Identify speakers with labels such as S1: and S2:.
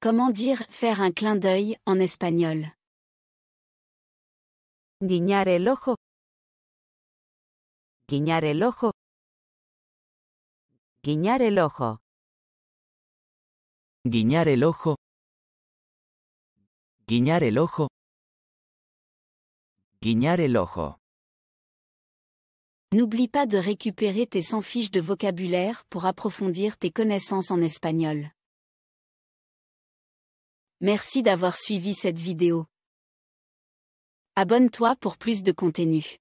S1: Comment dire faire un clin d'œil en espagnol Guiñar el ojo. Guiñar el ojo. Guiñar el ojo. Guiñar el ojo. Guiñar el ojo. Guiñar el ojo.
S2: N'oublie pas de récupérer tes 100 fiches de vocabulaire pour approfondir tes connaissances en espagnol. Merci d'avoir suivi cette vidéo.
S1: Abonne-toi pour plus de contenu.